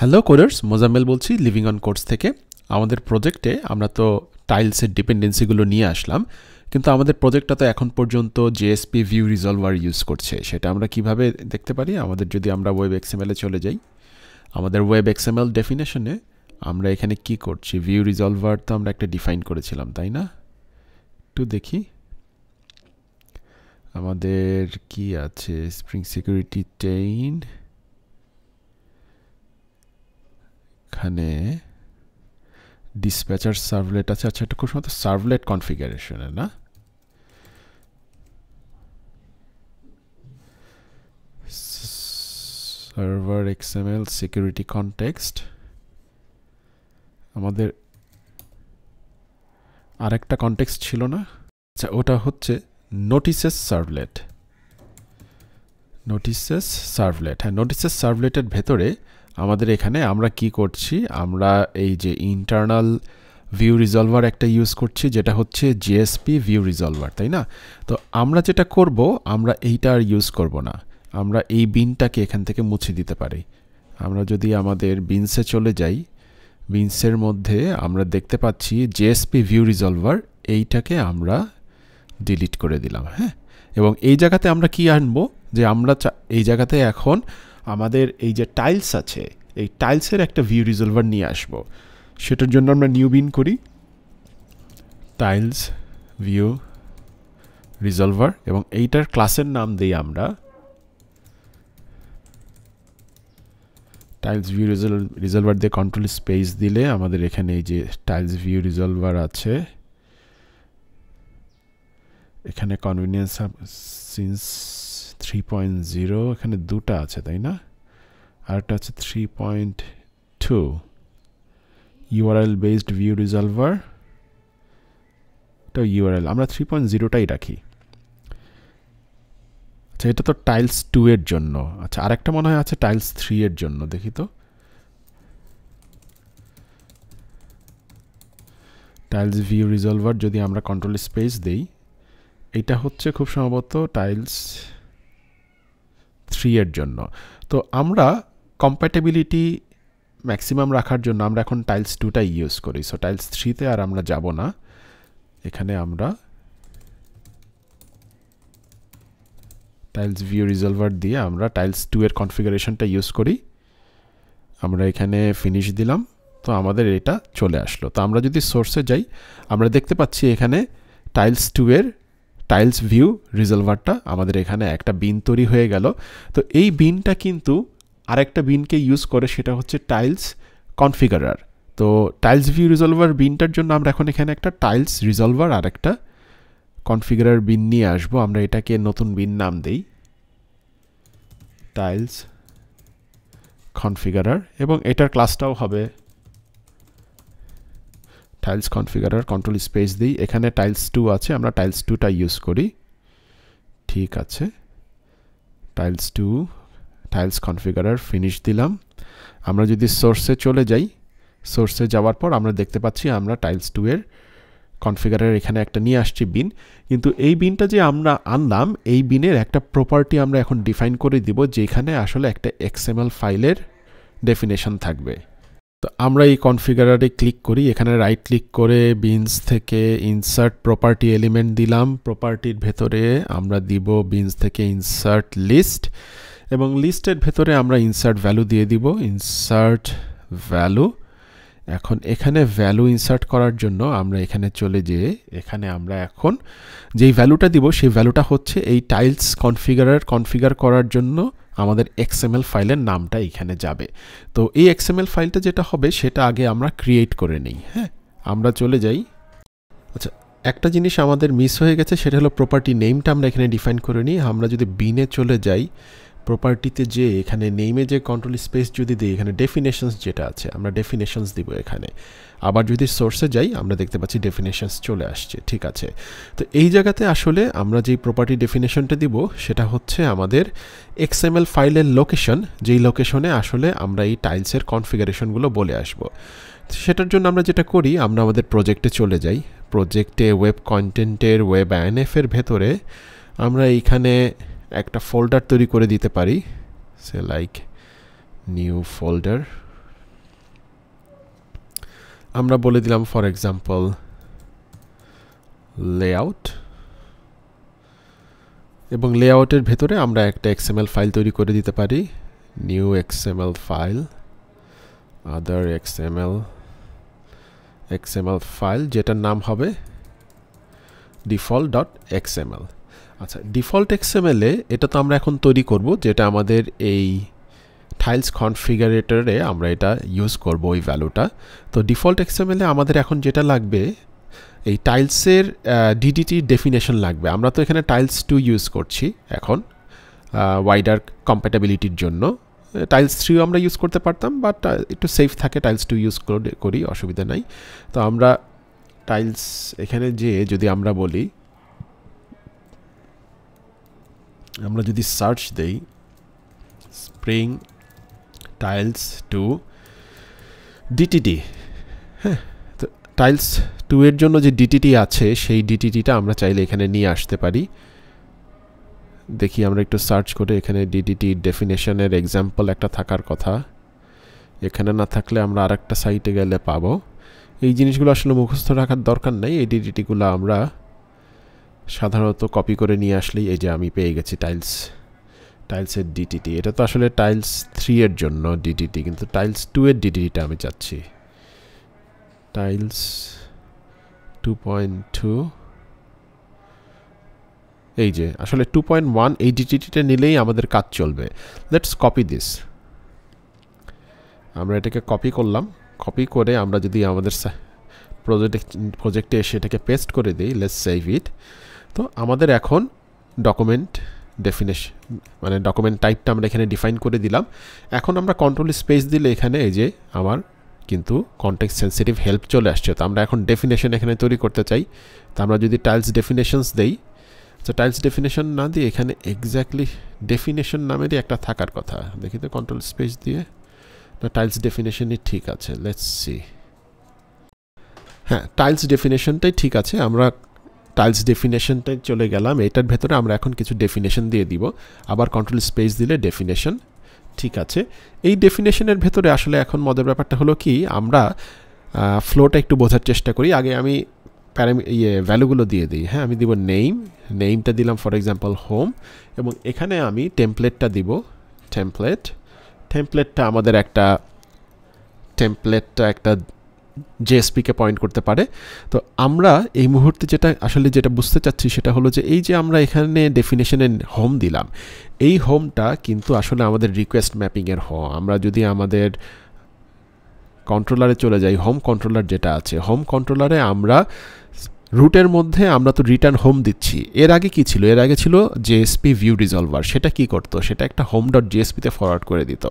hello coders Mozammel বলছি living on course থেকে আমাদের প্রজেক্টে আমরা তো টাইলসের ডিপেন্ডেন্সিগুলো নিয়ে আসলাম কিন্তু আমাদের প্রজেক্টটা তো এখন পর্যন্ত জেএসপি ভিউ রিজলভার ইউজ করছে সেটা আমরা কিভাবে দেখতে পারি আমাদের যদি আমরা ওয়েব এক্সএমএলে চলে যাই আমাদের ওয়েব এক্সএমএল ডেফিনেশনে আমরা এখানে কি করছি ভিউ রিজলভার তো আমরা একটা ডিফাইন করেছিলাম তাই না একটু দেখি আমাদের কি আছে স্প্রিং সিকিউরিটি টেইন এখানে ডিসপ্যাচার সার্ভলেট আছে আচ্ছা এটা খুব সম্ভবত সার্ভলেট কনফিগারেশনে না সার্ভার এক্সএমএল সিকিউরিটি কনটেক্সট আমাদের আরেকটা কনটেক্সট ছিল না আচ্ছা ওটা হচ্ছে নোটিসেস সার্ভলেট নোটিসেস সার্ভলেট হ্যাঁ নোটিসেস সার্ভলেটের ভেতরে আমাদের এখানে আমরা কি করছি আমরা এই যে ইন্টারনাল ভিউ রিজলভার একটা ইউজ করছি যেটা হচ্ছে জিএসপি ভিউ রিজলভার তাই না তো আমরা যেটা করব আমরা এইটা আর ইউজ করব না আমরা এই বিনটাকে এখান থেকে মুছে দিতে পারি আমরা যদি আমাদের বিনসে চলে যাই বিনসের মধ্যে আমরা দেখতে পাচ্ছি জিএসপি ভিউ রিজলভার এইটাকে আমরা ডিলিট করে দিলাম হ্যাঁ এবং এই জায়গাতে আমরা কি আনবো যে আমরা এই জায়গাতে এখন আমাদের এই যে টাইলস আছে এই টাইলসের একটা ভিউ রিজলভার নিয়ে আসব সেটার জন্য আমরা নিউ বিন করি টাইলস ভিউ রিজলভার এবং এইটার ক্লাসের নাম দিই আমরা টাইলস ভিউ রিজলভার দিয়ে কন্ট্রোল স্পেস দিলে আমাদের এখানে এই যে টাইলস ভিউ রিজলভার আছে এখানে convenience since three point zero এখানে দুটা আছে তাই না আরেকটা আছে three point two URL based view resolver এটা ইউআরএল আমরা থ্রি পয়েন্ট জিরোটাই রাখি আচ্ছা এটা তো টাইলস টু এর জন্য আচ্ছা আরেকটা মনে হয় আছে টাইলস থ্রি এর জন্য দেখি তো টাইলস ভিউ রিজলভার যদি আমরা কন্ট্রোল স্পেস দিই এটা হচ্ছে খুব সম্ভবত টাইলস থ্রি এর জন্য তো আমরা কম্প্যাটেবিলিটি ম্যাক্সিমাম রাখার জন্য আমরা এখন টাইলস টুটাই ইউজ করি সো টাইলস থ্রিতে আর আমরা যাব না এখানে আমরা টাইলস ভিউ রিজলভার দিয়ে আমরা টাইলস টু এর কনফিগারেশনটা ইউজ করি আমরা এখানে ফিনিশ দিলাম তো আমাদের এটা চলে আসলো তো আমরা যদি সোর্সে যাই আমরা দেখতে পাচ্ছি এখানে টাইলস টু এর টাইলস ভিউ রিজলভারটা আমাদের এখানে একটা বিন তৈরি হয়ে গেল তো এই বিনটা কিন্তু আরেকটা বিনকে ইউজ করে সেটা হচ্ছে টাইলস কনফিগারার তো টাইলস ভিউ রিজলভার বিনটার জন্য আমরা এখন এখানে একটা টাইলস রিজলভার আর একটা কনফিগারার বিন নিয়ে আসবো আমরা এটাকে নতুন বিন নাম দেই টাইলস কনফিগারার এবং এটার ক্লাসটাও হবে টাইলস কনফিগারার কন্ট্রোল স্পেস দিই এখানে টাইলস টু আছে আমরা টাইলস টুটা ইউজ করি ঠিক আছে tiles two tiles configurer finish দিলাম আমরা যদি সোর্সে চলে যাই সোর্সে যাওয়ার পর আমরা দেখতে পাচ্ছি আমরা টাইলস টু এর কনফিগারের এখানে একটা নিয়ে আসছি বিন কিন্তু এই বিনটা যে আমরা আনলাম এই বিনের একটা প্রপার্টি আমরা এখন ডিফাইন করে দিব যেখানে আসলে একটা এক্সএমএল ফাইলের ডেফিনেশন থাকবে তো আমরা এই কনফিগারারে ক্লিক করি এখানে রাইট ক্লিক করে বিনস থেকে ইনসার্ট প্রপার্টি এলিমেন্ট দিলাম প্রপার্টির ভেতরে আমরা দিব বিনস থেকে ইনসার্ট লিস্ট এবং লিস্টের ভেতরে আমরা ইনসার্ট ভ্যালু দিয়ে দিব ইনসার্ট ভ্যালু এখন এখানে ভ্যালু ইনসার্ট করার জন্য আমরা এখানে চলে যেয়ে এখানে আমরা এখন যেই ভ্যালুটা দিব সেই ভ্যালুটা হচ্ছে এই টাইলস কনফিগারার কনফিগার করার জন্য আমাদের এক্সএমএল ফাইলের নামটা এখানে যাবে তো এই এক্সএমএল ফাইলটা যেটা হবে সেটা আগে আমরা ক্রিয়েট করে নিই হ্যাঁ আমরা চলে যাই আচ্ছা একটা জিনিস আমাদের মিস হয়ে গেছে সেটা হলো প্রপার্টি নেমটা আমরা এখানে ডিফাইন করে নিই আমরা যদি বিনে চলে যাই প্রপার্টিতে যে এখানে নেইমে যে কন্ট্রোল স্পেস যদি দিই এখানে ডেফিনেশনস যেটা আছে আমরা ডেফিনেশনস দিব এখানে আবার যদি সোর্সে যাই আমরা দেখতে পাচ্ছি ডেফিনেশনস চলে আসছে ঠিক আছে তো এই জায়গাতে আসলে আমরা যেই প্রপার্টি ডেফিনেশনটা দিব সেটা হচ্ছে আমাদের এক্সএমএল ফাইলের লোকেশন যেই লোকেশনে আসলে আমরা এই টাইলসের কনফিগারেশনগুলো বলে আসব সেটার জন্য আমরা যেটা করি আমরা আমাদের প্রজেক্টে চলে যাই প্রজেক্টে ওয়েব কন্টেন্টের ওয়েব এফের ভেতরে আমরা এইখানে একটা ফোল্ডার তৈরি করে দিতে পারি সে লাইক নিউ ফোল্ডার আমরা বলে দিলাম ফর এক্সাম্পল লেআউট এবং লেআউটের ভেতরে আমরা একটা এক্সএমএল ফাইল তৈরি করে দিতে পারি new XML file other XML XML file যেটার নাম হবে ডিফল্ট ডট এক্সএমএল আচ্ছা ডিফল্ট এক্সএমএলে এটা তো আমরা এখন তৈরি করব যেটা আমাদের এই টাইলস কনফিগারেটরে আমরা এটা ইউজ করব ওই ভ্যালুটা তো ডিফল্ট এক্সএমএলে আমাদের এখন যেটা লাগবে এই টাইলসের ডিডিটি ডেফিনেশন লাগবে আমরা তো এখানে টাইলস টু ইউজ করছি এখন ওয়াইডার কম্প্যাটাবিলিটির জন্য টাইলস থ্রিও আমরা ইউজ করতে পারতাম বাট একটু সেফ থাকে টাইলস টু ইউজ করি অসুবিধা নাই তো আমরা টাইলস এখানে যে যদি আমরা বলি আমরা যদি সার্চ দেই স্প্রিং টাইলস টু ডিটিটি হ্যাঁ তো টাইলস টু এর জন্য যে ডিটিটি আছে সেই ডিটিটিটা আমরা চাইলে এখানে নিয়ে আসতে পারি দেখি আমরা একটু সার্চ করে এখানে ডিটিটি ডেফিনেশনের এক্সাম্পল একটা থাকার কথা এখানে না থাকলে আমরা আর একটা সাইটে গেলে পাবো এই জিনিসগুলো আসলে মুখস্থ রাখার দরকার নেই এই ডিটিটিগুলো আমরা সাধারণত কপি করে নিয়ে আসলেই এই যে আমি পেয়ে গেছি টাইলস টাইলসের ডিটিটি এটা তো আসলে টাইলস থ্রি এর জন্য ডিটিটি কিন্তু টাইলস টু এর ডিটিটিটা আমি চাচ্ছি টাইলস টু পয়েন্ট টু এই যে আসলে টু পয়েন্ট ওয়ান এই ডিটিটিটা নিলেই আমাদের কাজ চলবে লেটস কপি দিস আমরা এটাকে কপি করলাম কপি করে আমরা যদি আমাদের প্রজেক্টে প্রজেক্টে এসে এটাকে পেস্ট করে দিই লেটস সেভ ইট তো আমাদের এখন ডকুমেন্ট ডেফিনেশন মানে ডকুমেন্ট টাইপটা আমরা এখানে ডিফাইন করে দিলাম এখন আমরা কন্ট্রোল স্পেস দিলে এখানে এই যে আমার কিন্তু কন্টেক্ট সেন্সিটিভ হেল্প চলে আসছে তো আমরা এখন ডেফিনেশন এখানে তৈরি করতে চাই তো আমরা যদি টাইলস ডেফিনেশনস দেই তো টাইলস ডেফিনেশন না দিয়ে এখানে এক্স্যাক্টলি ডেফিনেশন নামেরই একটা থাকার কথা দেখি তো কন্ট্রোল স্পেস দিয়ে না টাইলস ডেফিনেশনই ঠিক আছে লেটস সি হ্যাঁ টাইলস ডেফিনেশনটাই ঠিক আছে আমরা টাইলস ডেফিনেশনটায় চলে গেলাম এটার ভেতরে আমরা এখন কিছু ডেফিনেশন দিয়ে দিব আবার কন্ট্রোল স্পেস দিলে ডেফিনেশন ঠিক আছে এই ডেফিনেশনের ভেতরে আসলে এখন মজার ব্যাপারটা হলো কি আমরা ফ্লোটা একটু বোঝার চেষ্টা করি আগে আমি প্যারামি ইয়ে ভ্যালুগুলো দিয়ে দিই হ্যাঁ আমি দিব নেইম নেইমটা দিলাম ফর এক্সাম্পল হোম এবং এখানে আমি টেমপ্লেটটা দিব টেমপ্লেট টেমপ্লেটটা আমাদের একটা টেমপ্লেটটা একটা জেএসপিকে পয়েন্ট করতে পারে তো আমরা এই মুহূর্তে যেটা আসলে যেটা বুঝতে চাচ্ছি সেটা হলো যে এই যে আমরা এখানে ডেফিনেশনে হোম দিলাম এই হোমটা কিন্তু আসলে আমাদের রিকোয়েস্ট ম্যাপিংয়ের হোম আমরা যদি আমাদের কন্ট্রোলারে চলে যাই হোম কন্ট্রোলার যেটা আছে হোম কন্ট্রোলারে আমরা রুটের মধ্যে আমরা তো রিটার্ন হোম দিচ্ছি এর আগে কি ছিল এর আগে ছিল জেএসপি ভিউ রিজলভার সেটা কি করতো সেটা একটা হোম ডট জিএসপিতে ফরওয়ার্ড করে দিত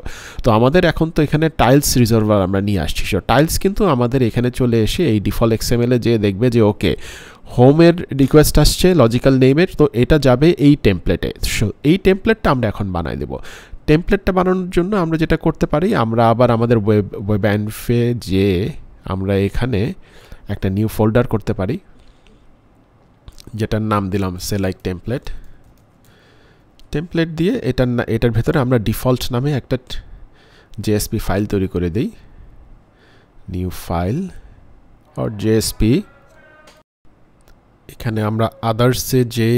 তো আমাদের এখন তো এখানে টাইলস রিজলভার আমরা নিয়ে আসছি সো টাইলস কিন্তু আমাদের এখানে চলে এসে এই ডিফল্ট এক্সএমএলে যেয়ে দেখবে যে ওকে হোমের রিকোয়েস্ট আসছে লজিক্যাল নেমের তো এটা যাবে এই টেমপ্লেটে সো এই টেমপ্লেটটা আমরা এখন বানাই দেবো টেমপ্লেটটা বানানোর জন্য আমরা যেটা করতে পারি আমরা আবার আমাদের ওয়েব ওয়েব অ্যান্ডফে যে আমরা এখানে একটা নিউ ফোল্ডার করতে পারি যেটার নাম দিলাম সেলাইক টেমপ্লেট টেমপ্লেট দিয়ে এটার এটার ভেতরে আমরা ডিফল্ট নামে একটা জেএসপি ফাইল তৈরি করে দিই নিউ ফাইল অর জেএসপি এখানে আমরা আদার্সে যে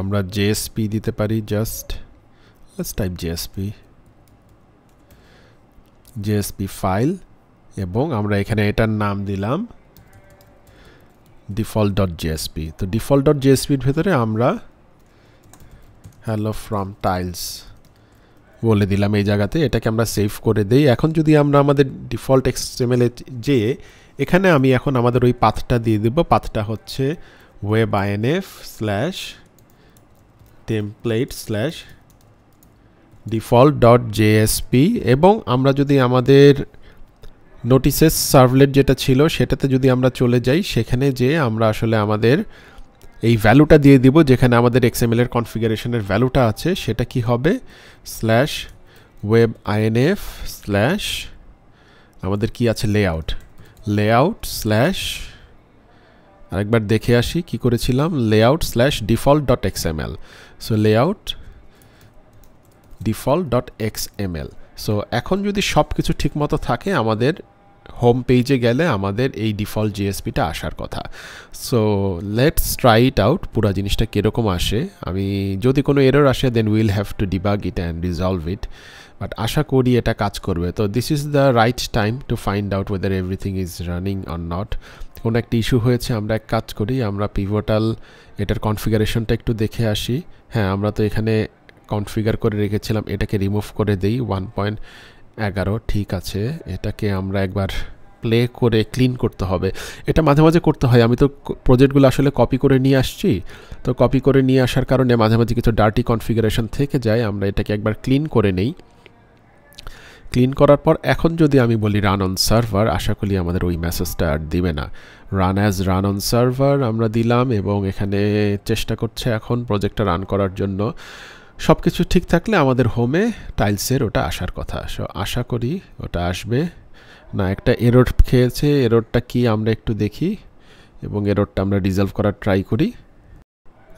আমরা জেএসপি দিতে পারি just let's type JSP JSP file এবং আমরা এখানে এটার নাম দিলাম ডিফল্ট ডট জিএসপি তো ডিফল্ট ডট জিএসপির ভেতরে আমরা হ্যালো ফ্রম টাইলস বলে দিলাম এই জায়গাতে এটাকে আমরা সেভ করে দেই এখন যদি আমরা আমাদের ডিফল্ট এক্সএমএলে যে এখানে আমি এখন আমাদের ওই পাথটা দিয়ে দেব পাথটা হচ্ছে web F slash template slash default dot JSP এবং আমরা যদি আমাদের নোটিসেস সার্ভলেট যেটা ছিল সেটাতে যদি আমরা চলে যাই সেখানে যে আমরা আসলে আমাদের এই ভ্যালুটা দিয়ে দিব যেখানে আমাদের এক্সএমএল এর কনফিগারেশনের ভ্যালুটা আছে সেটা কি হবে স্ল্যাশ ওয়েব আইএনএফ স্ল্যাশ আমাদের কি আছে লেআউট লেআউট স্ল্যাশ আরেকবার দেখে আসি কি করেছিলাম layout slash default dot XML so layout default dot XML so এখন যদি সব কিছু ঠিকমতো থাকে আমাদের হোম পেজে গেলে আমাদের এই ডিফল্ট জিএসপিটা আসার কথা so let's try it out পুরা জিনিসটা কীরকম আসে আমি যদি কোনো এরর আসে then will have to debug it and resolve it but আশা করি এটা কাজ করবে তো this is the right time to find out whether everything is running or not কোনো একটা ইস্যু হয়েছে আমরা এক কাজ করি আমরা পিভোটাল এটার কনফিগারেশনটা একটু দেখে আসি হ্যাঁ আমরা তো এখানে কনফিগার করে রেখেছিলাম এটাকে রিমুভ করে দিই ওয়ান পয়েন্ট এগারো ঠিক আছে এটাকে আমরা একবার প্লে করে ক্লিন করতে হবে এটা মাঝে মাঝে করতে হয় আমি তো প্রজেক্টগুলো আসলে কপি করে নিয়ে আসছি তো কপি করে নিয়ে আসার কারণে মাঝে মাঝে কিছু ডার্টি কনফিগারেশন থেকে যায় আমরা এটাকে একবার ক্লিন করে নেই ক্লিন করার পর এখন যদি আমি বলি রান অন সার্ভার আশা করি আমাদের ওই মেসেজটা আর দিবে না run as run on server আমরা দিলাম এবং এখানে চেষ্টা করছে এখন প্রজেক্টটা রান করার জন্য সব কিছু ঠিক থাকলে আমাদের হোমে টাইলসের ওটা আসার কথা সো আশা করি ওটা আসবে না একটা এরোড খেয়েছে এরোডটা কি আমরা একটু দেখি এবং এরোডটা আমরা রিজলভ করার ট্রাই করি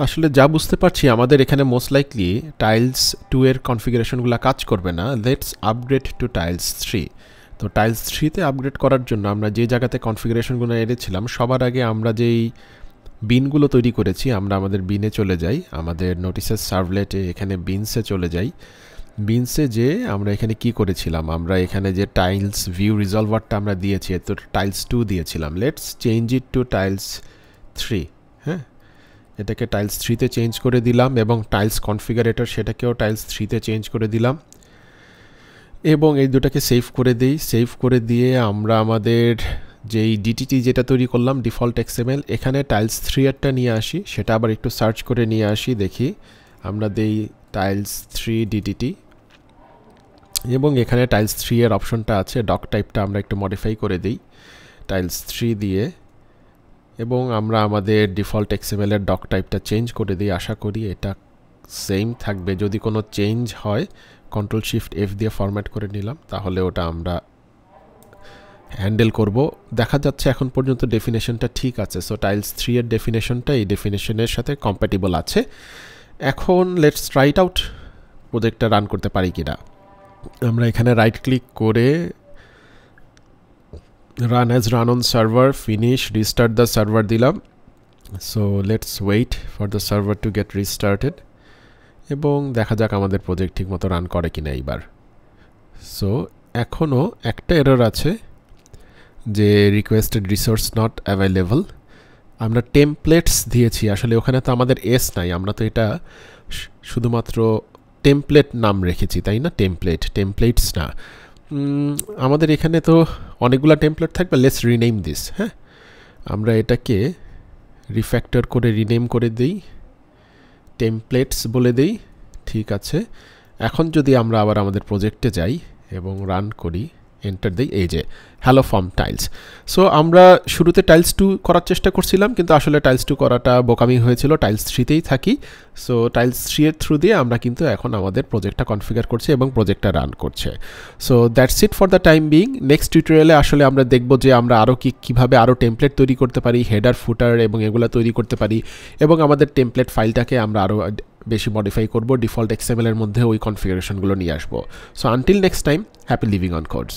আসলে যা বুঝতে পারছি আমাদের এখানে মোস্ট লাইকলি টাইলস টু এর কনফিগারেশনগুলো কাজ করবে না let's upgrade to tiles three তো টাইলস থ্রিতে আপগ্রেড করার জন্য আমরা যে জায়গাতে কনফিগারেশনগুলো এনেছিলাম সবার আগে আমরা যেই বিনগুলো তৈরি করেছি আমরা আমাদের বিনে চলে যাই আমাদের নোটিসের সার্ভলেটে এখানে বিনসে চলে যাই বিনসে যে আমরা এখানে কি করেছিলাম আমরা এখানে যে টাইলস ভিউ রিজলভারটা আমরা দিয়েছি তো টাইলস টু দিয়েছিলাম let's change it to tiles three হ্যাঁ এটাকে টাইলস থ্রিতে চেঞ্জ করে দিলাম এবং টাইলস কনফিগারেটর সেটাকেও টাইলস থ্রিতে চেঞ্জ করে দিলাম এবং এই দুটাকে সেভ করে দিই সেভ করে দিয়ে আমরা আমাদের যে এই ডিটিটি যেটা তৈরি করলাম ডিফল্ট এক্সএমএল এখানে টাইলস থ্রি এরটা নিয়ে আসি সেটা আবার একটু সার্চ করে নিয়ে আসি দেখি আমরা দেই টাইলস থ্রি ডিটিটি এবং এখানে টাইলস থ্রি এর অপশনটা আছে ডক টাইপটা আমরা একটু মডিফাই করে দিই টাইলস থ্রি দিয়ে এবং আমরা আমাদের ডিফল্ট এক্সএমএলের ডক টাইপটা চেঞ্জ করে দিই আশা করি এটা সেম থাকবে যদি কোনো চেঞ্জ হয় কন্ট্রোল শিফট এফ দিয়ে ফরম্যাট করে নিলাম তাহলে ওটা আমরা হ্যান্ডেল করব দেখা যাচ্ছে এখন পর্যন্ত ডেফিনেশনটা ঠিক আছে সো টাইলস থ্রি এর ডেফিনেশনটা এই ডেফিনেশনের সাথে কম্প্যাটিবল আছে এখন লেটস রাইট আউট প্রজেক্টটা রান করতে পারি কিনা আমরা এখানে রাইট ক্লিক করে run as run on server finish restart the server দিলাম so let's wait for the server to get restarted এবং দেখা যাক আমাদের প্রজেক্ট ঠিকমতো রান করে কিনা এইবার সো এখনও একটা এরর আছে যে রিকোয়েস্টেড রিসোর্স নট অ্যাভেলেবল আমরা টেমপ্লেটস দিয়েছি আসলে ওখানে তো আমাদের এস নাই আমরা তো এটা শুধুমাত্র টেমপ্লেট নাম রেখেছি তাই না টেমপ্লেট টেমপ্লেটস না আমাদের এখানে তো অনেকগুলো টেমপ্লেট থাকবে লেস রিনেম দিস হ্যাঁ আমরা এটাকে রিফ্যাক্টর করে রিনেম করে দিই টেমপ্লেটস বলে দিই ঠিক আছে এখন যদি আমরা আবার আমাদের প্রজেক্টে যাই এবং রান করি এন্টার দিই এই যে হ্যালো ফর্ম টাইলস সো আমরা শুরুতে টাইলস টু করার চেষ্টা করছিলাম কিন্তু আসলে টাইলস টু করাটা বোকামি হয়েছিল টাইলস থ্রিতেই থাকি সো টাইলস থ্রি এর থ্রু দিয়ে আমরা কিন্তু এখন আমাদের প্রজেক্টটা কনফিগার করছি এবং প্রজেক্টটা রান করছে so that's it for the time being next টিউটোরিয়ালে আসলে আমরা দেখব যে আমরা আরও কী কীভাবে আরও টেমপ্লেট তৈরি করতে পারি হেডার ফুটার এবং এগুলো তৈরি করতে পারি এবং আমাদের টেমপ্লেট ফাইলটাকে আমরা আরও বেশি মডিফাই করব ডিফল্ট এক্সএমএল এর মধ্যে ওই কনফিগারেশনগুলো নিয়ে আসবো so until next time happy living on codes